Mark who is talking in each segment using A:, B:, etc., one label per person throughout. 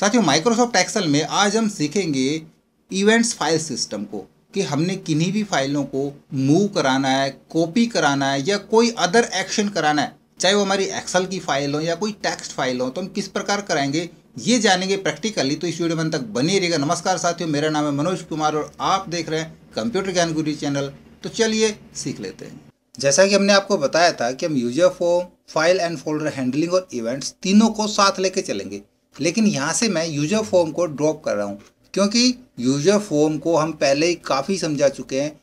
A: साथियों Microsoft Excel में आज हम सीखेंगे इवेंट्स फाइल सिस्टम को कि हमने किन्हीं भी फाइलों को मूव कराना है कॉपी कराना है या कोई अदर एक्शन कराना है चाहे वो हमारी एक्सेल की फाइल हो या कोई टेक्स्ट फाइल हो तो हम किस प्रकार कराएंगे ये जानेंगे प्रैक्टिकली तो इस वीडियो में तक बने रहेगा नमस्कार साथियों मेरा नाम है मनोज कुमार और आप देख रहे हैं कंप्यूटर ज्ञान गुरु चैनल तो चलिए सीख लेते हैं जैसा कि हमने आपको बताया था कि हम user form file and folder handling और इवेंट्स तीनों को साथ लेके चलेंगे लेकिन यहाँ से मैं यूजर फॉर्म को ड्रॉप कर रहा हूँ क्योंकि यूजर फॉर्म को हम पहले ही काफ़ी समझा चुके हैं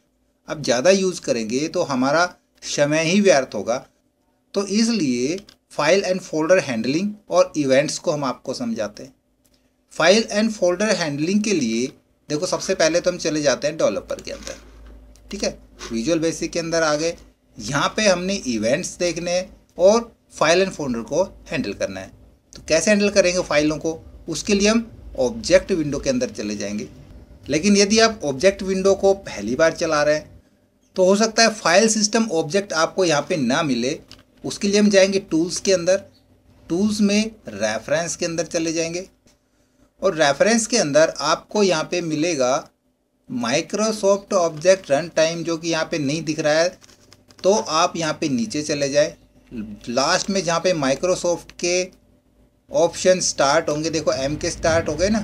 A: अब ज़्यादा यूज़ करेंगे तो हमारा समय ही व्यर्थ होगा तो इसलिए फाइल एंड फोल्डर हैंडलिंग और इवेंट्स को हम आपको समझाते हैं फाइल एंड फोल्डर हैंडलिंग के लिए देखो सबसे पहले तो हम चले जाते हैं डेवलपर के अंदर ठीक है विजुअल बेसिक के अंदर आ गए यहाँ पे हमने इवेंट्स देखने और फाइल एंड फोल्डर को हैंडल करना है तो कैसे हैंडल करेंगे फाइलों को उसके लिए हम ऑब्जेक्ट विंडो के अंदर चले जाएंगे लेकिन यदि आप ऑब्जेक्ट विंडो को पहली बार चला रहे हैं तो हो सकता है फाइल सिस्टम ऑब्जेक्ट आपको यहाँ पे ना मिले उसके लिए हम जाएंगे टूल्स के अंदर टूल्स में रेफरेंस के अंदर चले जाएंगे और रेफरेंस के अंदर आपको यहाँ पे मिलेगा माइक्रोसॉफ्ट ऑब्जेक्ट रन टाइम जो कि यहाँ पे नहीं दिख रहा है तो आप यहाँ पे नीचे चले जाए लास्ट में जहाँ पे माइक्रोसॉफ्ट के ऑप्शन स्टार्ट होंगे देखो एम के स्टार्ट हो गए ना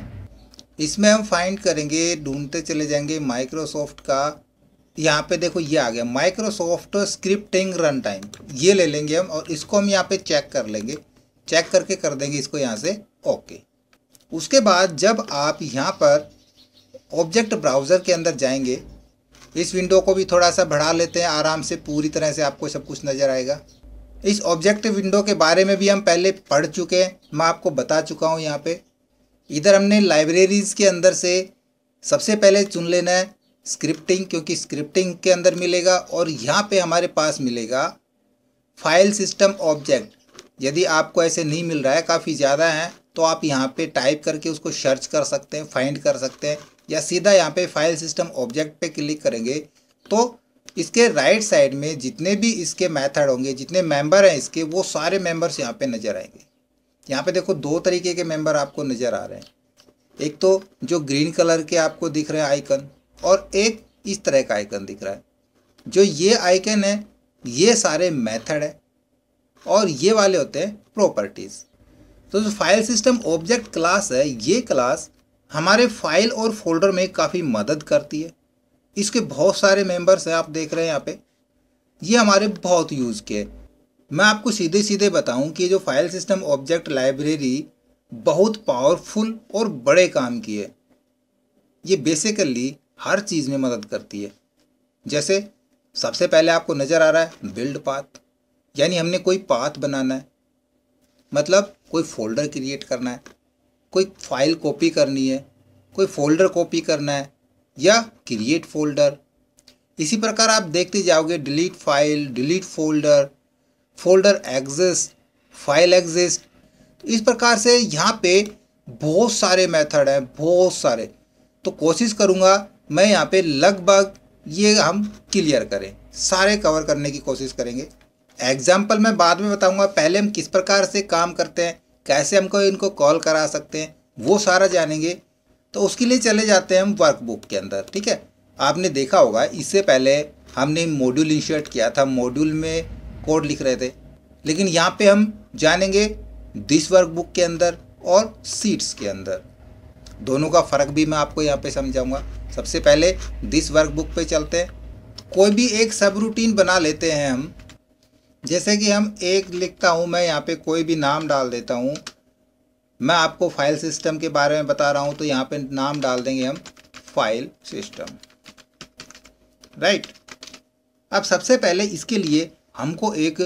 A: इसमें हम फाइंड करेंगे ढूंढते चले जाएंगे माइक्रोसॉफ्ट का यहाँ पे देखो ये आ गया माइक्रोसॉफ्ट स्क्रिप्टिंग रन टाइम ये ले लेंगे हम और इसको हम यहाँ पे चेक कर लेंगे चेक करके कर देंगे इसको यहाँ से ओके उसके बाद जब आप यहाँ पर ऑब्जेक्ट ब्राउज़र के अंदर जाएंगे इस विंडो को भी थोड़ा सा बढ़ा लेते हैं आराम से पूरी तरह से आपको सब कुछ नज़र आएगा इस ऑब्जेक्ट विंडो के बारे में भी हम पहले पढ़ चुके हैं मैं आपको बता चुका हूँ यहाँ पे इधर हमने लाइब्रेरीज़ के अंदर से सबसे पहले चुन लेना है स्क्रिप्टिंग क्योंकि स्क्रिप्टिंग के अंदर मिलेगा और यहाँ पे हमारे पास मिलेगा फाइल सिस्टम ऑब्जेक्ट यदि आपको ऐसे नहीं मिल रहा है काफ़ी ज़्यादा है तो आप यहाँ पर टाइप करके उसको सर्च कर सकते हैं फाइंड कर सकते हैं या सीधा यहाँ पर फाइल सिस्टम ऑब्जेक्ट पर क्लिक करेंगे तो इसके राइट साइड में जितने भी इसके मैथड होंगे जितने मेंबर हैं इसके वो सारे मेंबर्स यहाँ पे नज़र आएंगे यहाँ पे देखो दो तरीके के मेंबर आपको नज़र आ रहे हैं एक तो जो ग्रीन कलर के आपको दिख रहे हैं आइकन और एक इस तरह का आइकन दिख रहा है जो ये आइकन है ये सारे मेथड है और ये वाले होते हैं प्रॉपर्टीज़ तो जो फाइल सिस्टम ऑब्जेक्ट क्लास है ये क्लास हमारे फाइल और फोल्डर में काफ़ी मदद करती है इसके बहुत सारे मेंबर्स हैं आप देख रहे हैं यहाँ पे ये हमारे बहुत यूज़ के मैं आपको सीधे सीधे बताऊं कि जो फाइल सिस्टम ऑब्जेक्ट लाइब्रेरी बहुत पावरफुल और बड़े काम की है ये बेसिकली हर चीज़ में मदद करती है जैसे सबसे पहले आपको नज़र आ रहा है बिल्ड पाथ यानी हमने कोई पाथ बनाना है मतलब कोई फ़ोल्डर क्रिएट करना है कोई फाइल कॉपी करनी है कोई फ़ोल्डर कॉपी करना है या क्रिएट फोल्डर इसी प्रकार आप देखते जाओगे delete file delete folder folder exist file exist तो इस प्रकार से यहाँ पे बहुत सारे मेथड हैं बहुत सारे तो कोशिश करूँगा मैं यहाँ पे लगभग ये हम क्लियर करें सारे कवर करने की कोशिश करेंगे एग्जाम्पल मैं बाद में बताऊँगा पहले हम किस प्रकार से काम करते हैं कैसे हमको इनको कॉल करा सकते हैं वो सारा जानेंगे तो उसके लिए चले जाते हैं हम वर्कबुक के अंदर ठीक है आपने देखा होगा इससे पहले हमने मॉड्यूल इंशर्ट किया था मॉड्यूल में कोड लिख रहे थे लेकिन यहाँ पे हम जानेंगे दिस वर्कबुक के अंदर और सीट्स के अंदर दोनों का फ़र्क भी मैं आपको यहाँ पे समझाऊंगा सबसे पहले दिस वर्कबुक पे चलते हैं कोई भी एक सब रूटीन बना लेते हैं हम जैसे कि हम एक लिखता हूँ मैं यहाँ पे कोई भी नाम डाल देता हूँ मैं आपको फाइल सिस्टम के बारे में बता रहा हूं तो यहां पे नाम डाल देंगे हम फाइल सिस्टम राइट अब सबसे पहले इसके लिए हमको एक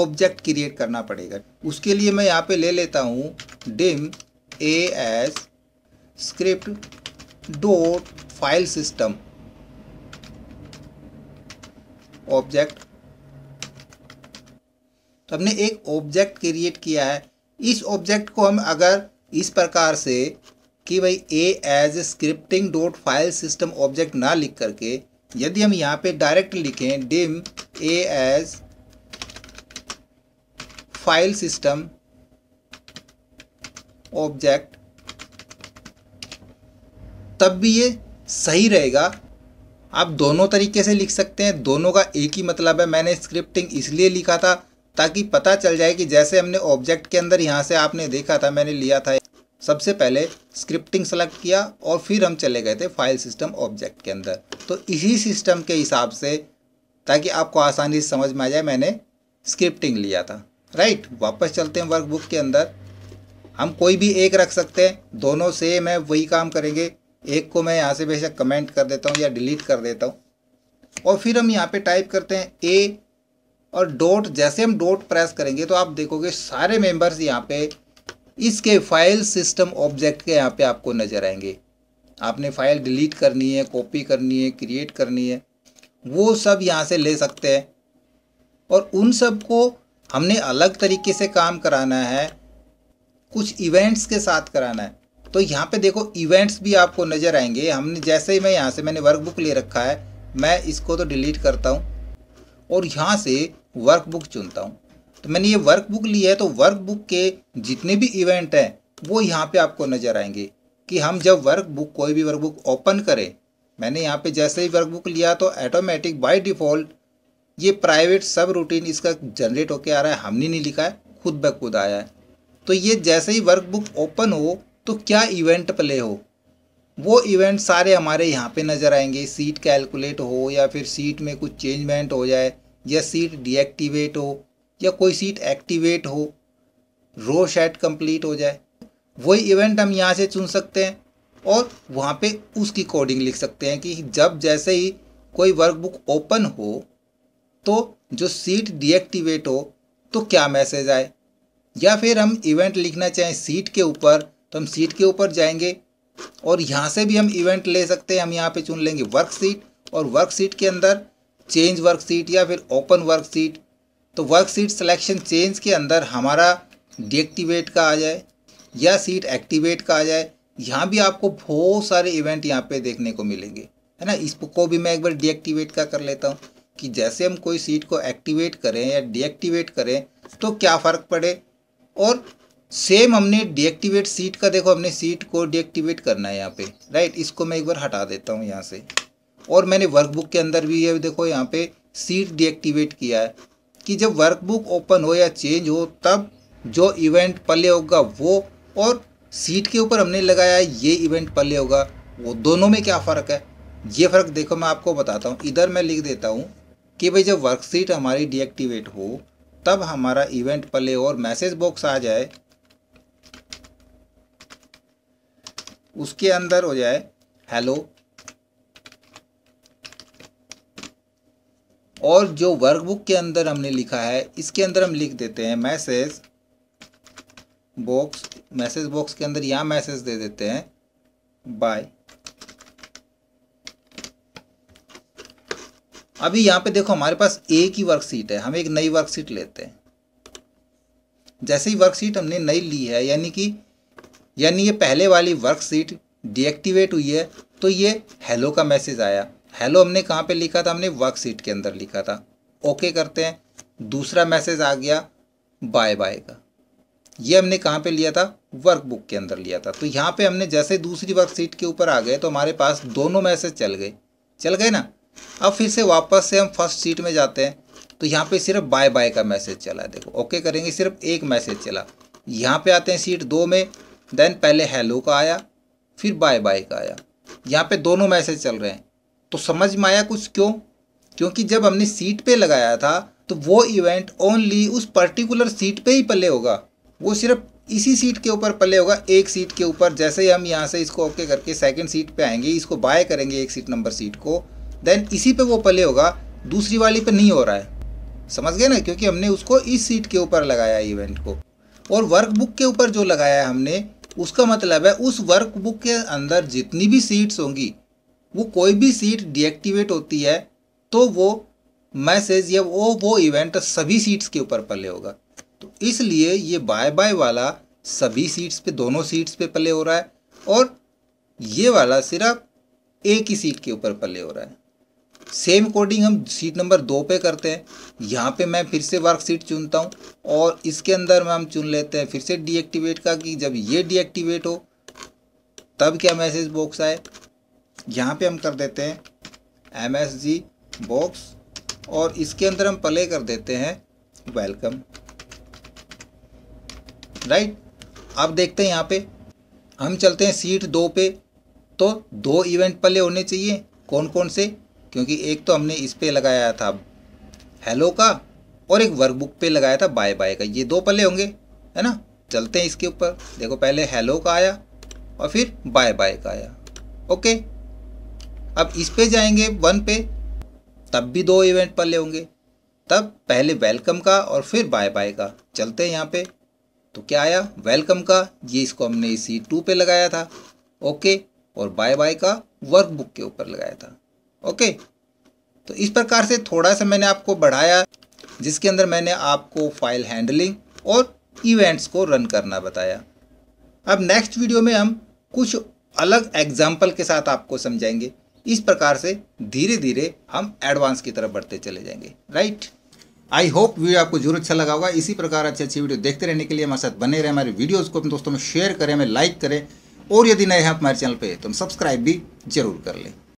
A: ऑब्जेक्ट क्रिएट करना पड़ेगा उसके लिए मैं यहां पे ले लेता हूं dim A S script dot file system object तो हमने एक ऑब्जेक्ट क्रिएट किया है इस ऑब्जेक्ट को हम अगर इस प्रकार से कि भाई a as scripting dot file system object ना लिख करके यदि हम यहाँ पे डायरेक्ट लिखें dim a as file system object तब भी ये सही रहेगा आप दोनों तरीके से लिख सकते हैं दोनों का एक ही मतलब है मैंने स्क्रिप्टिंग इसलिए लिखा था ताकि पता चल जाए कि जैसे हमने ऑब्जेक्ट के अंदर यहाँ से आपने देखा था मैंने लिया था सबसे पहले स्क्रिप्टिंग सेलेक्ट किया और फिर हम चले गए थे फाइल सिस्टम ऑब्जेक्ट के अंदर तो इसी सिस्टम के हिसाब से ताकि आपको आसानी से समझ में आ जाए मैंने स्क्रिप्टिंग लिया था राइट वापस चलते हैं वर्कबुक के अंदर हम कोई भी एक रख सकते हैं दोनों सेम है वही काम करेंगे एक को मैं यहाँ से बेशक कमेंट कर देता हूँ या डिलीट कर देता हूँ और फिर हम यहाँ पे टाइप करते हैं ए और डॉट जैसे हम डॉट प्रेस करेंगे तो आप देखोगे सारे मेंबर्स यहाँ पे इसके फाइल सिस्टम ऑब्जेक्ट के यहाँ पे आपको नज़र आएंगे आपने फाइल डिलीट करनी है कॉपी करनी है क्रिएट करनी है वो सब यहाँ से ले सकते हैं और उन सब को हमने अलग तरीके से काम कराना है कुछ इवेंट्स के साथ कराना है तो यहाँ पे देखो इवेंट्स भी आपको नज़र आएंगे हमने जैसे ही मैं यहाँ से मैंने वर्कबुक ले रखा है मैं इसको तो डिलीट करता हूँ और यहाँ से वर्कबुक चुनता हूँ तो मैंने ये वर्कबुक ली है तो वर्कबुक के जितने भी इवेंट हैं वो यहाँ पे आपको नज़र आएंगे कि हम जब वर्कबुक कोई भी वर्कबुक ओपन करें मैंने यहाँ पे जैसे ही वर्कबुक लिया तो ऑटोमेटिक बाय डिफ़ॉल्ट ये प्राइवेट सब रूटीन इसका जनरेट होके आ रहा है हमने नहीं लिखा है खुद ब खुद आया है तो ये जैसे ही वर्कबुक ओपन हो तो क्या इवेंट प्ले हो वो इवेंट सारे हमारे यहाँ पर नज़र आएंगे सीट कैलकुलेट हो या फिर सीट में कुछ चेंजमेंट हो जाए या सीट डीएक्टिवेट हो या कोई सीट एक्टिवेट हो रो शेड कंप्लीट हो जाए वही इवेंट हम यहाँ से चुन सकते हैं और वहाँ पे उसकी कोडिंग लिख सकते हैं कि जब जैसे ही कोई वर्कबुक ओपन हो तो जो सीट डीएक्टिवेट हो तो क्या मैसेज आए या फिर हम इवेंट लिखना चाहें सीट के ऊपर तो हम सीट के ऊपर जाएंगे और यहाँ से भी हम इवेंट ले सकते हैं हम यहाँ पे चुन लेंगे वर्क सीट और वर्क सीट के अंदर चेंज वर्कशीट या फिर ओपन वर्कशीट तो वर्कशीट सिलेक्शन चेंज के अंदर हमारा डीएक्टिवेट का आ जाए या सीट एक्टिवेट का आ जाए यहाँ भी आपको बहुत सारे इवेंट यहाँ पे देखने को मिलेंगे है ना इसको भी मैं एक बार डीएक्टिवेट का कर लेता हूँ कि जैसे हम कोई सीट को एक्टिवेट करें या डीएक्टिवेट करें तो क्या फ़र्क पड़े और सेम हमने डीएक्टिवेट सीट का देखो हमने सीट को डीएक्टिवेट करना है यहाँ पे राइट इसको मैं एक बार हटा देता हूँ यहाँ से और मैंने वर्कबुक के अंदर भी ये देखो यहाँ पे सीट डीएक्टिवेट किया है कि जब वर्कबुक ओपन हो या चेंज हो तब जो इवेंट पले होगा वो और सीट के ऊपर हमने लगाया है ये इवेंट पले होगा वो दोनों में क्या फ़र्क है ये फ़र्क देखो मैं आपको बताता हूँ इधर मैं लिख देता हूँ कि भाई जब वर्कशीट हमारी डीएक्टिवेट हो तब हमारा इवेंट पले और मैसेज बॉक्स आ जाए उसके अंदर हो जाए हेलो और जो वर्कबुक के अंदर हमने लिखा है इसके अंदर हम लिख देते हैं मैसेज बॉक्स मैसेज बॉक्स के अंदर यहाँ मैसेज दे देते हैं बाय अभी यहाँ पे देखो हमारे पास एक ही वर्कशीट है हम एक नई वर्कशीट लेते हैं जैसे ही वर्कशीट हमने नई ली है यानी कि यानी ये पहले वाली वर्कशीट डीएक्टिवेट हुई है तो ये हेलो का मैसेज आया हेलो हमने कहाँ पे लिखा था हमने वर्कशीट के अंदर लिखा था ओके करते हैं दूसरा मैसेज आ गया बाय बाय का ये हमने कहाँ पे लिया था वर्कबुक के अंदर लिया था तो यहाँ पे हमने जैसे दूसरी वर्कशीट के ऊपर आ गए तो हमारे पास दोनों मैसेज चल गए चल गए ना अब फिर से वापस से हम फर्स्ट सीट में जाते हैं तो यहाँ पे सिर्फ बाय बाय का मैसेज चला है देखो ओके करेंगे सिर्फ एक मैसेज चला यहाँ पे आते हैं सीट दो में देन पहले हेलो का आया फिर बाय बाय का आया यहाँ पे दोनों मैसेज चल रहे हैं तो समझ में आया कुछ क्यों क्योंकि जब हमने सीट पे लगाया था तो वो इवेंट ओनली उस पर्टिकुलर सीट पे ही पले होगा वो सिर्फ इसी सीट के ऊपर पले होगा एक सीट के ऊपर जैसे ही हम यहाँ से इसको ओके करके सेकंड सीट पे आएंगे इसको बाय करेंगे एक सीट नंबर सीट को देन इसी पे वो पले होगा दूसरी वाली पे नहीं हो रहा है समझ गए ना क्योंकि हमने उसको इस सीट के ऊपर लगाया इवेंट को और वर्कबुक के ऊपर जो लगाया है हमने उसका मतलब है उस वर्कबुक के अंदर जितनी भी सीट्स होंगी वो कोई भी सीट डीएक्टिवेट होती है तो वो मैसेज या वो वो इवेंट सभी सीट्स के ऊपर पले होगा तो इसलिए ये बाय बाय वाला सभी सीट्स पे दोनों सीट्स पे प्ले हो रहा है और ये वाला सिर्फ एक ही सीट के ऊपर पले हो रहा है सेम कोडिंग हम सीट नंबर दो पे करते हैं यहाँ पे मैं फिर से वर्क सीट चुनता हूँ और इसके अंदर में हम चुन लेते हैं फिर से डीएक्टिवेट का कि जब ये डीएक्टिवेट हो तब क्या मैसेज बॉक्स आए यहाँ पे हम कर देते हैं एम एस जी बॉक्स और इसके अंदर हम प्ले कर देते हैं वेलकम राइट अब देखते हैं यहाँ पे हम चलते हैं सीट दो पे तो दो इवेंट प्ले होने चाहिए कौन कौन से क्योंकि एक तो हमने इस पे लगाया था हेलो का और एक वर्कबुक पे लगाया था बाय बाय का ये दो पल्ले होंगे है ना चलते हैं इसके ऊपर देखो पहले हेलो का आया और फिर बाय बाय का आया ओके अब इस पे जाएंगे वन पे तब भी दो इवेंट पल्ले होंगे तब पहले वेलकम का और फिर बाय बाय का चलते हैं यहाँ पे तो क्या आया वेलकम का ये इसको हमने इसी टू पे लगाया था ओके और बाय बाय का वर्कबुक के ऊपर लगाया था ओके तो इस प्रकार से थोड़ा सा मैंने आपको बढ़ाया जिसके अंदर मैंने आपको फाइल हैंडलिंग और इवेंट्स को रन करना बताया अब नेक्स्ट वीडियो में हम कुछ अलग एग्जाम्पल के साथ आपको समझाएंगे इस प्रकार से धीरे धीरे हम एडवांस की तरफ बढ़ते चले जाएंगे राइट आई होप वीडियो आपको जरूर अच्छा लगा होगा इसी प्रकार अच्छी अच्छी वीडियो देखते रहने के लिए हमारे साथ बने रहे हमारे वीडियोस को अपने दोस्तों में शेयर करें हमें लाइक करें और यदि नए हैं हमारे चैनल पे तो हम सब्सक्राइब भी जरूर कर लें